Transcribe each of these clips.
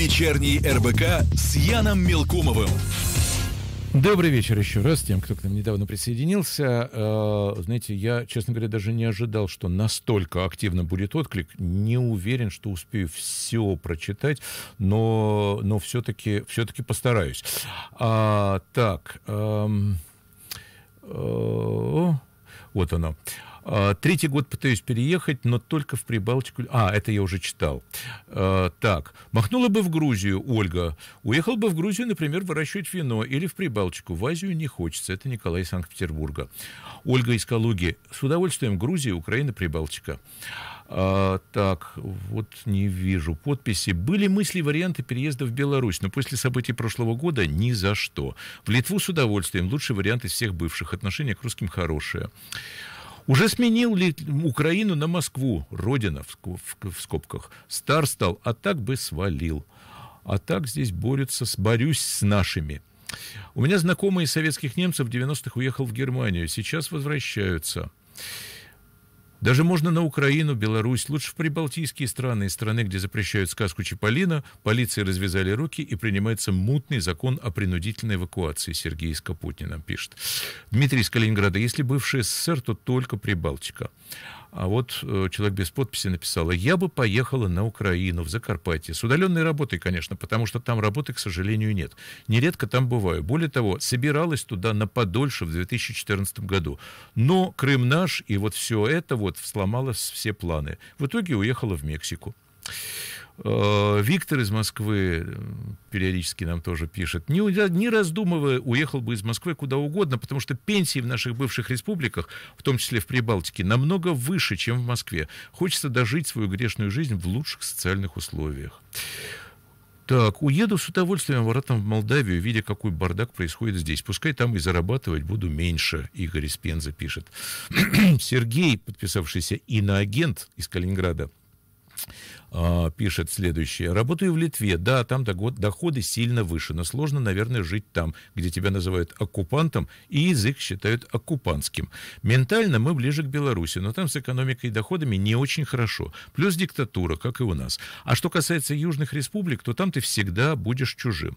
Вечерний РБК с Яном Мелкумовым. Добрый вечер еще раз тем, кто к нам недавно присоединился. Э, знаете, я, честно говоря, даже не ожидал, что настолько активно будет отклик. Не уверен, что успею все прочитать, но, но все-таки все постараюсь. А, так, а, а, вот оно. А, третий год пытаюсь переехать, но только в Прибалтику. А, это я уже читал. А, так, махнула бы в Грузию, Ольга. Уехал бы в Грузию, например, выращивать вино или в Прибалтику. В Азию не хочется. Это Николай из Санкт-Петербурга. Ольга из Калуги. С удовольствием Грузия, Украина, Прибалтика. А, так, вот не вижу подписи. Были мысли и варианты переезда в Беларусь, но после событий прошлого года ни за что. В Литву с удовольствием. Лучший вариант из всех бывших. Отношение к русским хорошее. Уже сменил ли Украину на Москву? Родина в скобках. Стар стал, а так бы свалил. А так здесь борются, борюсь с нашими. У меня знакомый из советских немцев в 90-х уехал в Германию. Сейчас возвращаются. Даже можно на Украину, Беларусь, лучше в прибалтийские страны, и страны, где запрещают сказку Чиполлино, полиции развязали руки и принимается мутный закон о принудительной эвакуации, Сергей Скопутин нам пишет. Дмитрий из Калининграда, если бывший СССР, то только Прибалтика. А вот э, человек без подписи написал, я бы поехала на Украину, в Закарпатье. С удаленной работой, конечно, потому что там работы, к сожалению, нет. Нередко там бываю. Более того, собиралась туда на подольше в 2014 году. Но Крым наш, и вот все это вот сломало все планы. В итоге уехала в Мексику. Э, Виктор из Москвы э, периодически нам тоже пишет, не, не раздумывая, уехал бы из Москвы куда угодно, потому что пенсии в наших бывших республиках, в том числе в Прибалтике, намного выше, чем в Москве. Хочется дожить свою грешную жизнь в лучших социальных условиях. Так, уеду с удовольствием обратно в Молдавию, видя, какой бардак происходит здесь. Пускай там и зарабатывать буду меньше, Игорь из Пензы пишет. Сергей, подписавшийся иноагент из Калининграда, а, пишет следующее. Работаю в Литве. Да, там доходы сильно выше, но сложно, наверное, жить там, где тебя называют оккупантом, и язык считают оккупантским. Ментально мы ближе к Беларуси, но там с экономикой и доходами не очень хорошо. Плюс диктатура, как и у нас. А что касается южных республик, то там ты всегда будешь чужим.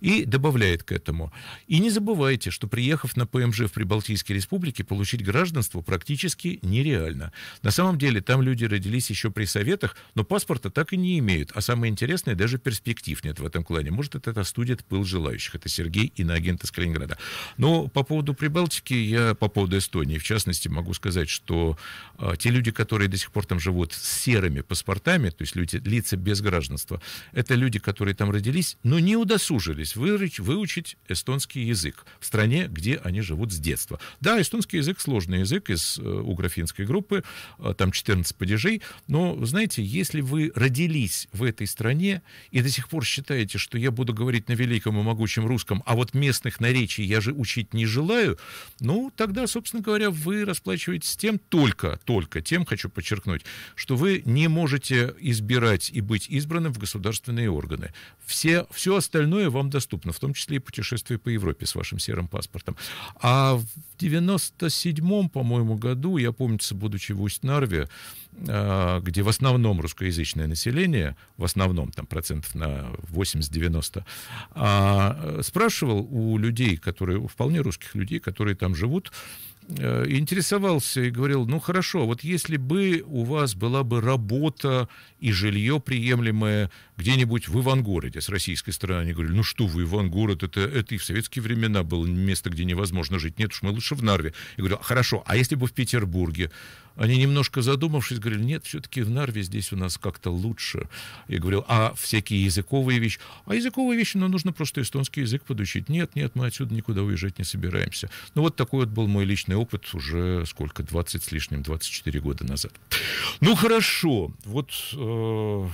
И добавляет к этому. И не забывайте, что приехав на ПМЖ в Прибалтийской республике, получить гражданство практически нереально. На самом деле там люди родились еще при Советах, но паспорт паспорта так и не имеют, а самое интересное, даже перспектив нет в этом клане. Может, это, это студит пыл желающих. Это Сергей, иноагент из Калининграда. Но по поводу Прибалтики, я по поводу Эстонии, в частности, могу сказать, что э, те люди, которые до сих пор там живут с серыми паспортами, то есть люди, лица без гражданства, это люди, которые там родились, но не удосужились выучить, выучить эстонский язык в стране, где они живут с детства. Да, эстонский язык сложный язык из э, угрофинской группы, э, там 14 падежей, но, знаете, если вы родились в этой стране и до сих пор считаете, что я буду говорить на великом и могучем русском, а вот местных наречий я же учить не желаю, ну, тогда, собственно говоря, вы расплачиваетесь тем только, только тем, хочу подчеркнуть, что вы не можете избирать и быть избранным в государственные органы. Все, все остальное вам доступно, в том числе и путешествие по Европе с вашим серым паспортом. А в 97-м, по-моему, году, я, помнится, будучи в Усть-Нарве, Э, где в основном русскоязычное население, в основном там процентов на 80-90, а, э, спрашивал у людей, которые, вполне русских людей, которые там живут, Э, интересовался и говорил, ну хорошо, вот если бы у вас была бы работа и жилье приемлемое где-нибудь в Ивангороде с российской стороны, они говорили, ну что вы, Ивангород, это, это и в советские времена было место, где невозможно жить, нет уж, мы лучше в Нарве. Я говорю, «А хорошо, а если бы в Петербурге? Они немножко задумавшись, говорили, нет, все-таки в Нарве здесь у нас как-то лучше. Я говорил: а всякие языковые вещи? А языковые вещи, ну, нужно просто эстонский язык подучить. Нет, нет, мы отсюда никуда уезжать не собираемся. Ну, вот такой вот был мой личный опыт уже сколько, 20 с лишним, 24 года назад. Ну хорошо, вот э,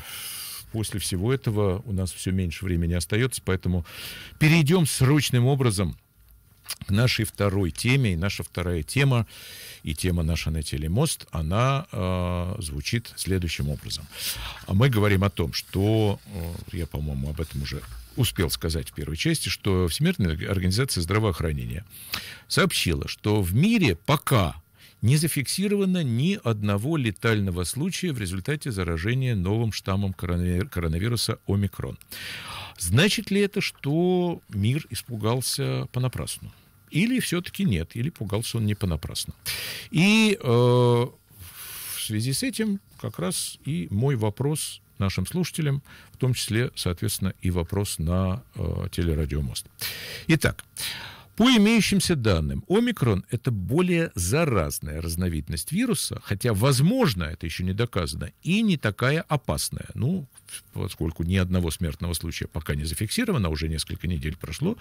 после всего этого у нас все меньше времени остается, поэтому перейдем срочным образом к нашей второй теме. И наша вторая тема, и тема «Наша на телемост она э, звучит следующим образом. А мы говорим о том, что, э, я, по-моему, об этом уже успел сказать в первой части, что Всемирная организация здравоохранения сообщила, что в мире пока не зафиксировано ни одного летального случая в результате заражения новым штаммом коронавируса омикрон. Значит ли это, что мир испугался понапрасну? Или все-таки нет, или пугался он не понапрасну? И э, в связи с этим как раз и мой вопрос нашим слушателям, в том числе, соответственно, и вопрос на э, телерадиомост. Итак, по имеющимся данным, омикрон – это более заразная разновидность вируса, хотя, возможно, это еще не доказано, и не такая опасная. Ну, поскольку ни одного смертного случая пока не зафиксировано, уже несколько недель прошло,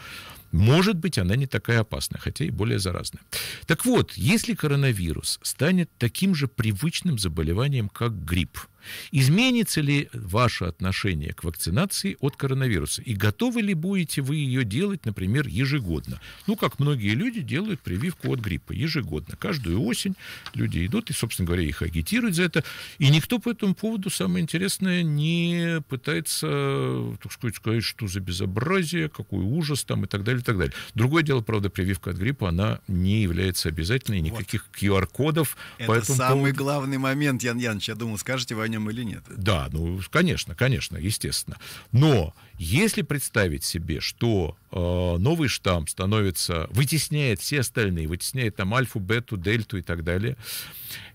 может быть, она не такая опасная, хотя и более заразная. Так вот, если коронавирус станет таким же привычным заболеванием, как грипп, Изменится ли ваше отношение к вакцинации от коронавируса? И готовы ли будете вы ее делать, например, ежегодно? Ну, как многие люди делают прививку от гриппа ежегодно. Каждую осень люди идут и, собственно говоря, их агитируют за это. И никто по этому поводу, самое интересное, не пытается, так сказать, сказать, что за безобразие, какой ужас там и так далее, и так далее. Другое дело, правда, прививка от гриппа, она не является обязательной, никаких вот. QR-кодов. Это поэтому самый поводу... главный момент, Ян Янович, я думал, скажете вы о нем или нет. Да, ну, конечно, конечно, естественно. Но если представить себе, что э, новый штамм становится, вытесняет все остальные, вытесняет там альфу, бету, дельту и так далее,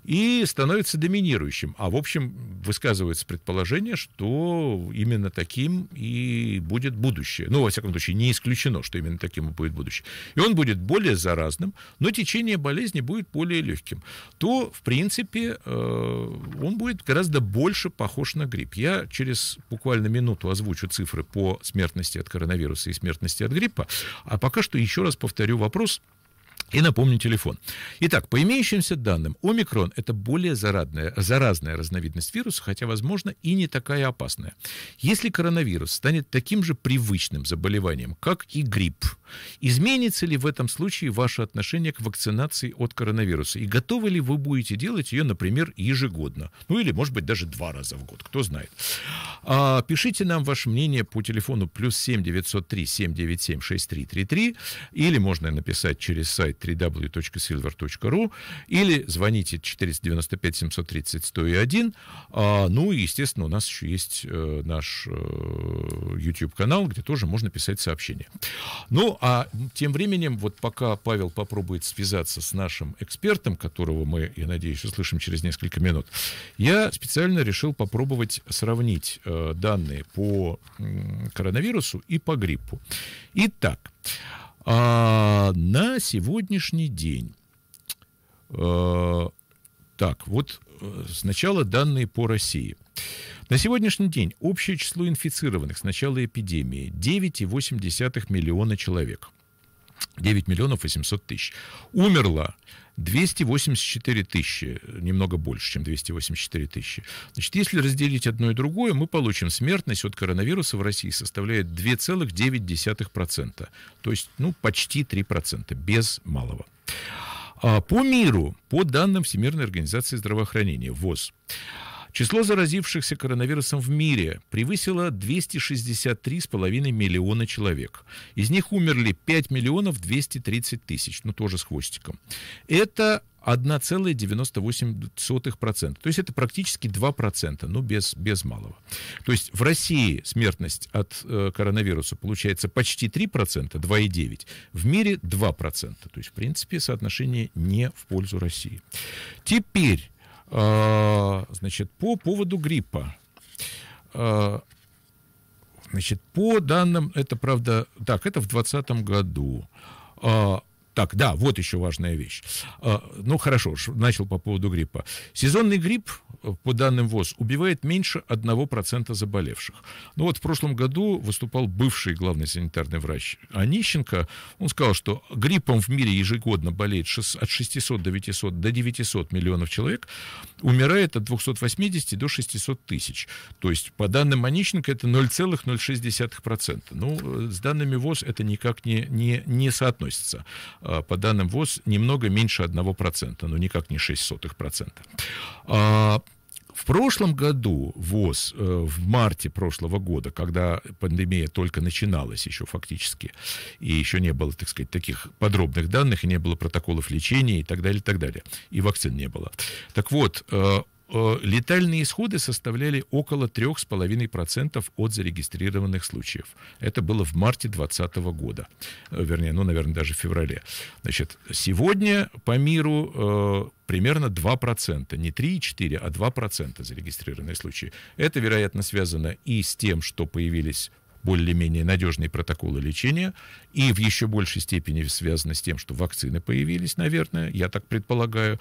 и становится доминирующим, а в общем высказывается предположение, что именно таким и будет будущее. Ну, во всяком случае, не исключено, что именно таким и будет будущее. И он будет более заразным, но течение болезни будет более легким. То, в принципе, э, он будет гораздо больше похож на грипп. Я через буквально минуту озвучу цифры по смертности от коронавируса и смертности от гриппа. А пока что еще раз повторю вопрос – и напомню телефон. Итак, по имеющимся данным, омикрон – это более заразная, заразная разновидность вируса, хотя, возможно, и не такая опасная. Если коронавирус станет таким же привычным заболеванием, как и грипп, изменится ли в этом случае ваше отношение к вакцинации от коронавируса? И готовы ли вы будете делать ее, например, ежегодно? Ну или, может быть, даже два раза в год, кто знает. А, пишите нам ваше мнение по телефону плюс 7 903 797 6333 или можно написать через сайт www.silver.ru или звоните 495 730 101. ну и, естественно, у нас еще есть э, наш э, YouTube-канал, где тоже можно писать сообщения. Ну, а тем временем, вот пока Павел попробует связаться с нашим экспертом, которого мы, я надеюсь, услышим через несколько минут, я специально решил попробовать сравнить э, данные по коронавирусу и по гриппу. Итак, а на сегодняшний день, э, так, вот э, сначала данные по России. На сегодняшний день общее число инфицированных с начала эпидемии 9,8 миллиона человек. 9 миллионов 800 тысяч. Умерло 284 тысячи, немного больше, чем 284 тысячи. Значит, если разделить одно и другое, мы получим смертность от коронавируса в России составляет 2,9%. То есть, ну, почти 3%, без малого. А, по миру, по данным Всемирной организации здравоохранения, ВОЗ, Число заразившихся коронавирусом в мире превысило 263,5 миллиона человек. Из них умерли 5 миллионов 230 тысяч, ну тоже с хвостиком. Это 1,98%. То есть это практически 2%, ну без, без малого. То есть в России смертность от э, коронавируса получается почти 3%, 2,9%. В мире 2%. То есть, в принципе, соотношение не в пользу России. Теперь а, значит, по поводу гриппа. А, значит, по данным, это правда, так, это в 2020 году. А, так, да, вот еще важная вещь. А, ну, хорошо, начал по поводу гриппа. Сезонный грипп, э, по данным ВОЗ, убивает меньше 1% заболевших. Ну вот в прошлом году выступал бывший главный санитарный врач Онищенко. Он сказал, что гриппом в мире ежегодно болеет от 600 до 900, до 900 миллионов человек, умирает от 280 до 600 тысяч. То есть, по данным Онищенко, это 0,06%. Ну, э, с данными ВОЗ это никак не, не, не соотносится. Э, по данным ВОЗ, немного меньше 1%, но никак не 0,06%. А, в прошлом году ВОЗ, э, в марте прошлого года, когда пандемия только начиналась еще фактически, и еще не было, так сказать, таких подробных данных, и не было протоколов лечения и так далее, и так далее, и вакцин не было. Так вот, э, Э, летальные исходы составляли около 3,5% от зарегистрированных случаев. Это было в марте 2020 года. Э, вернее, ну, наверное, даже в феврале. Значит, сегодня по миру э, примерно 2%, не 3,4, а 2% зарегистрированные случаи. Это, вероятно, связано и с тем, что появились более-менее надежные протоколы лечения, и в еще большей степени связано с тем, что вакцины появились, наверное, я так предполагаю.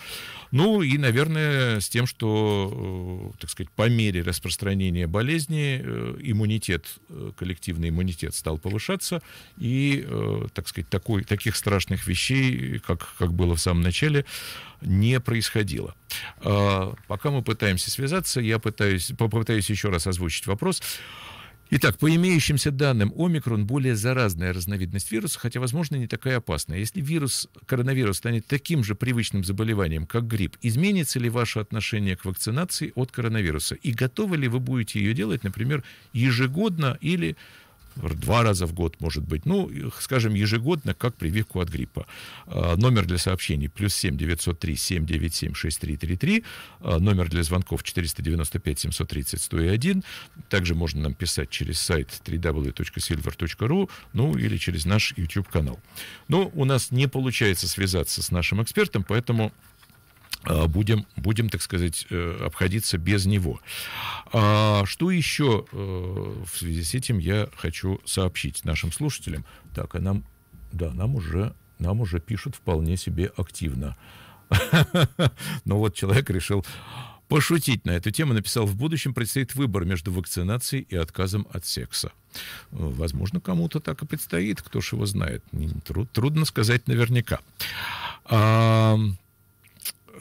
Ну и, наверное, с тем, что, э, так сказать, по мере распространения болезни э, иммунитет, э, коллективный иммунитет стал повышаться, и, так сказать, такой, таких страшных вещей, как, как было в самом начале, не происходило. А, пока мы пытаемся связаться, я пытаюсь, попытаюсь еще раз озвучить вопрос. Итак, по имеющимся данным, омикрон более заразная разновидность вируса, хотя, возможно, не такая опасная. Если вирус, коронавирус станет таким же привычным заболеванием, как грипп, изменится ли ваше отношение к вакцинации от коронавируса? И готовы ли вы будете ее делать, например, ежегодно или два раза в год, может быть, ну, скажем, ежегодно, как прививку от гриппа. А, номер для сообщений плюс 7 903 797 6333, номер для звонков 495 730 101. Также можно нам писать через сайт www.silver.ru, ну, или через наш YouTube-канал. Но ну, у нас не получается связаться с нашим экспертом, поэтому Э, будем, будем, так сказать, э, обходиться без него. А что еще э, в связи с этим я хочу сообщить нашим слушателям? Так, а нам, да, нам уже, нам уже пишут вполне себе активно. Но вот человек решил пошутить на эту тему, написал, в будущем предстоит выбор между вакцинацией и отказом от секса. Возможно, кому-то так и предстоит, кто ж его знает. Труд, трудно сказать наверняка. А,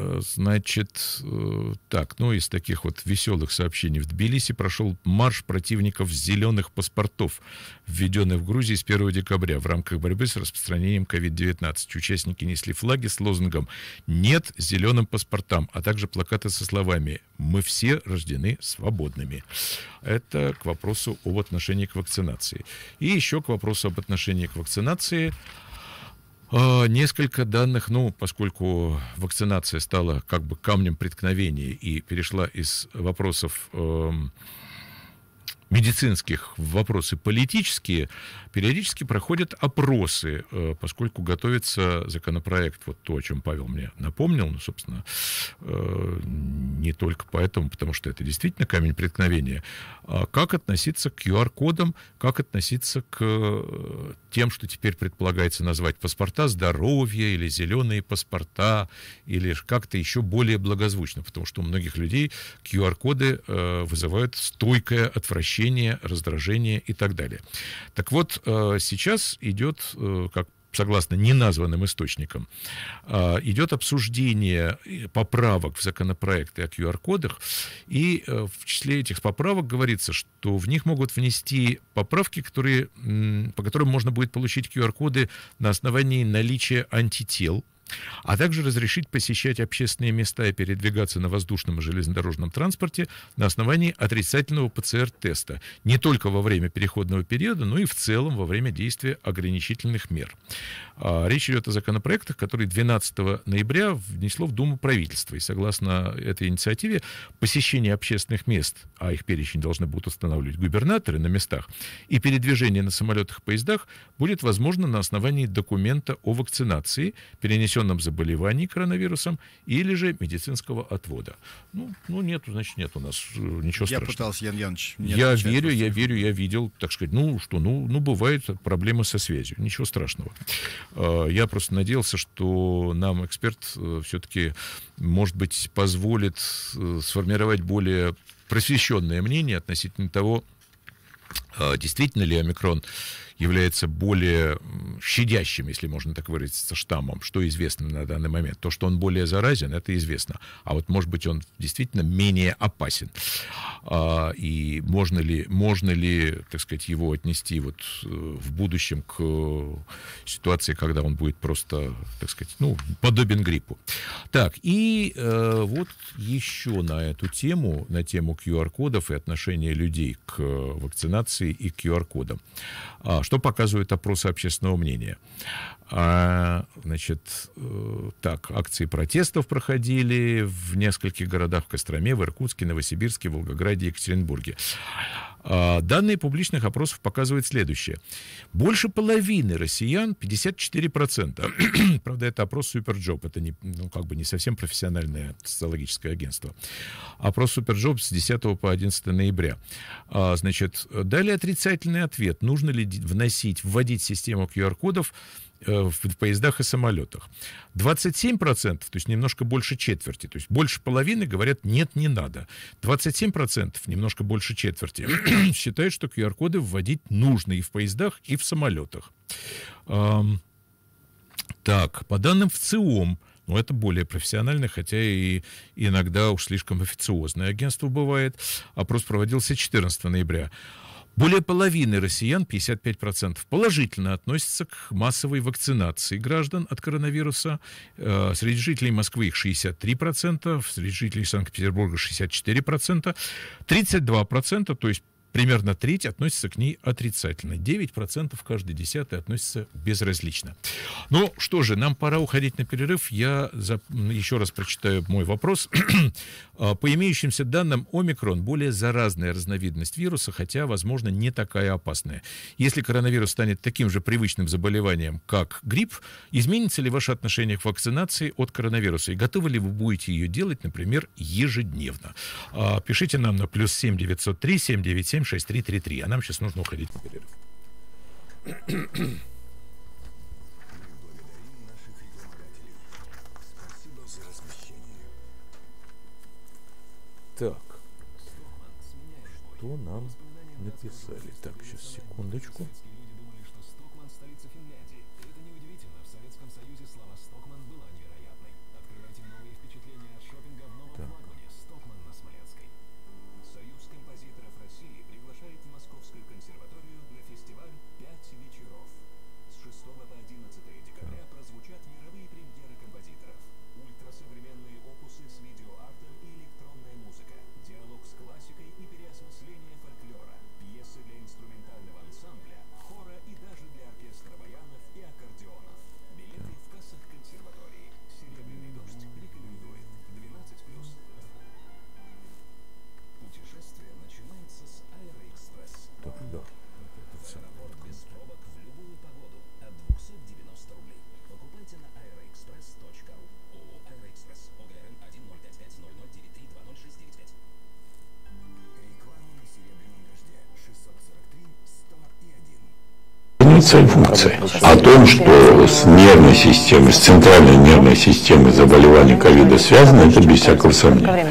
Э, значит, э, так, ну, из таких вот веселых сообщений. В Тбилиси прошел марш противников зеленых паспортов, введенных в Грузии с 1 декабря в рамках борьбы с распространением COVID-19. Участники несли флаги с лозунгом «Нет зеленым паспортам», а также плакаты со словами «Мы все рождены свободными». Это к вопросу об отношении к вакцинации. И еще к вопросу об отношении к вакцинации – а, несколько данных, ну, поскольку вакцинация стала как бы камнем преткновения и перешла из вопросов э, медицинских вопросы политические, периодически проходят опросы, э, поскольку готовится законопроект, вот то, о чем Павел мне напомнил, ну, собственно, э, не только поэтому, потому что это действительно камень преткновения, а как относиться к QR-кодам, как относиться к э, тем, что теперь предполагается назвать паспорта здоровья или зеленые паспорта, или как-то еще более благозвучно, потому что у многих людей QR-коды вызывают стойкое отвращение смущение, раздражение и так далее. Так вот, э, сейчас идет, э, как согласно неназванным источникам, э, идет обсуждение поправок в законопроекты о QR-кодах, и в числе этих поправок говорится, что в них могут внести поправки, которые, по которым можно будет получить QR-коды на основании наличия антител а также разрешить посещать общественные места и передвигаться на воздушном и железнодорожном транспорте на основании отрицательного ПЦР-теста, не только во время переходного периода, но и в целом во время действия ограничительных мер. А, речь идет о законопроектах, которые 12 ноября внесло в Думу правительство. И согласно этой инициативе, посещение общественных мест, а их перечень должны будут устанавливать губернаторы на местах, и передвижение на самолетах и поездах будет возможно на основании документа о вакцинации, перенесен перенесенном заболевании коронавирусом или же медицинского отвода. Ну, ну нет, значит, нет у нас э, ничего страшного. Я пытался, Ян Яныч. Я верю, я верю, я видел, так сказать, ну что, ну, ну бывает проблемы со связью, ничего страшного. А, я просто надеялся, что нам эксперт э, все-таки, может быть, позволит э, сформировать более просвещенное мнение относительно того, а, действительно ли омикрон является более щадящим, если можно так выразиться, штаммом, что известно на данный момент. То, что он более заразен, это известно. А вот, может быть, он действительно менее опасен. А, и можно ли, можно ли так сказать, его отнести вот э, в будущем к э, ситуации, когда он будет просто, так сказать, ну, подобен гриппу. Так, и э, вот еще на эту тему, на тему QR-кодов и отношения людей к вакцинации и QR-кодам. Что показывают опросы общественного мнения? А, значит, э, так, акции протестов проходили в нескольких городах в Костроме, в Иркутске, Новосибирске, Волгограде, Екатеринбурге. А, данные публичных опросов показывают следующее. Больше половины россиян, 54%, правда, это опрос Суперджоп, это не, ну, как бы не совсем профессиональное социологическое агентство, опрос Суперджоп с 10 по 11 ноября. А, значит, дали отрицательный ответ. Нужно ли вносить, вводить систему QR-кодов Э, в поездах и самолетах. 27%, то есть немножко больше четверти, то есть больше половины говорят «нет, не надо». 27%, немножко больше четверти, считают, что QR-коды вводить нужно и в поездах, и в самолетах. Так, по данным ВЦИОМ, но ну, это более профессиональное, хотя и иногда уж слишком официозное агентство бывает. Опрос проводился 14 ноября. Более половины россиян, 55%, положительно относятся к массовой вакцинации граждан от коронавируса. Э, среди жителей Москвы их 63%, среди жителей Санкт-Петербурга 64%, 32%, то есть примерно треть относится к ней отрицательно. 9% каждый десятый относится безразлично. Ну что же, нам пора уходить на перерыв. Я за... еще раз прочитаю мой вопрос. А, по имеющимся данным, омикрон более заразная разновидность вируса, хотя, возможно, не такая опасная. Если коронавирус станет таким же привычным заболеванием, как грипп, изменится ли ваше отношение к вакцинации от коронавируса? И готовы ли вы будете ее делать, например, ежедневно? А, пишите нам на плюс 7 903 797 767-6333. А нам сейчас нужно уходить на перерыв. Так. Что нам написали? Так, сейчас, секундочку. главная цель О том, что с нервной системой, с центральной нервной системой заболевания ковида связано, это без всякого сомнения.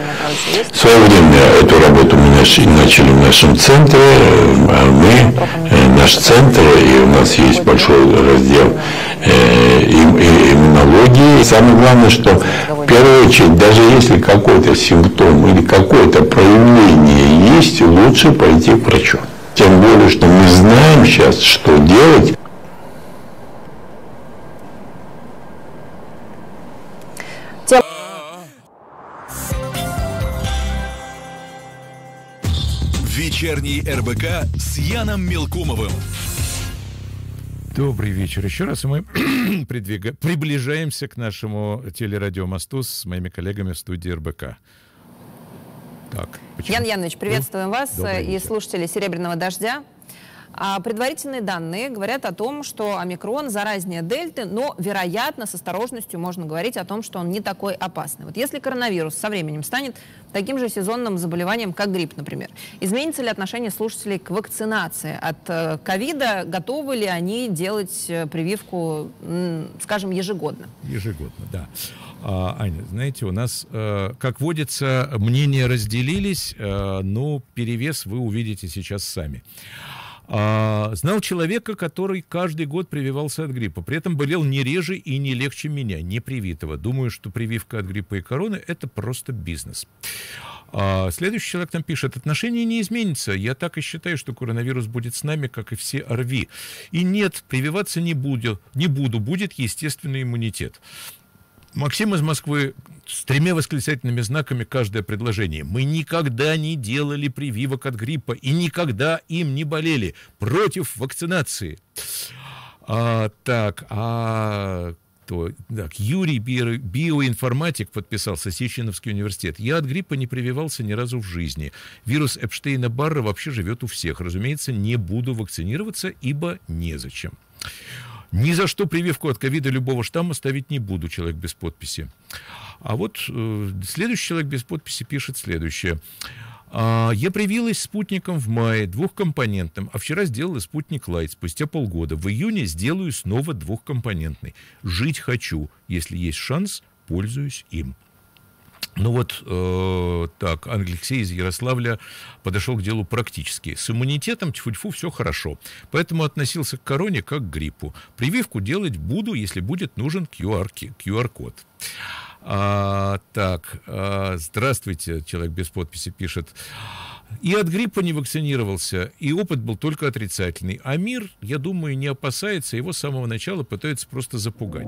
В свое время эту работу мы начали в нашем центре, а мы, э, наш центр, и у нас есть большой раздел э, иммунологии. И самое главное, что в первую очередь, даже если какой-то симптом или какое-то проявление есть, лучше пойти к врачу более, что мы знаем сейчас, что делать. Вечерний РБК с Яном Мелкумовым. Добрый вечер еще раз. мы приближаемся к нашему телерадиомосту с моими коллегами в студии РБК. Так, Ян Янович, приветствуем ну, вас э, и день. слушателей «Серебряного дождя». А предварительные данные говорят о том, что омикрон заразнее дельты, но, вероятно, с осторожностью можно говорить о том, что он не такой опасный. Вот если коронавирус со временем станет таким же сезонным заболеванием, как грипп, например, изменится ли отношение слушателей к вакцинации от э, ковида? Готовы ли они делать э, прививку, скажем, ежегодно? Ежегодно, да. А, Аня, знаете, у нас, э, как водится, мнения разделились, э, но ну, перевес вы увидите сейчас сами. А, знал человека, который каждый год прививался от гриппа. При этом болел не реже и не легче меня, не привитого. Думаю, что прививка от гриппа и короны – это просто бизнес. А, следующий человек там пишет, отношение не изменится. Я так и считаю, что коронавирус будет с нами, как и все ОРВИ. И нет, прививаться не буду, не буду будет естественный иммунитет. Максим из Москвы с тремя восклицательными знаками каждое предложение. Мы никогда не делали прививок от гриппа и никогда им не болели. Против вакцинации. А, так, а кто? Так, Юрий био, биоинформатик подписался, Сеченовский университет. Я от гриппа не прививался ни разу в жизни. Вирус Эпштейна-Барра вообще живет у всех. Разумеется, не буду вакцинироваться, ибо незачем. Ни за что прививку от ковида любого штамма ставить не буду, человек без подписи. А вот э, следующий человек без подписи пишет следующее. «А, я привилась спутником в мае двухкомпонентным, а вчера сделала спутник Лайт спустя полгода. В июне сделаю снова двухкомпонентный. Жить хочу. Если есть шанс, пользуюсь им. Ну вот э, так, Алексей из Ярославля подошел к делу практически. С иммунитетом тьфу-тьфу все хорошо. Поэтому относился к короне как к гриппу. Прививку делать буду, если будет нужен QR-код. А, так, а, здравствуйте, человек без подписи пишет. И от гриппа не вакцинировался, и опыт был только отрицательный. А мир, я думаю, не опасается, его с самого начала пытаются просто запугать.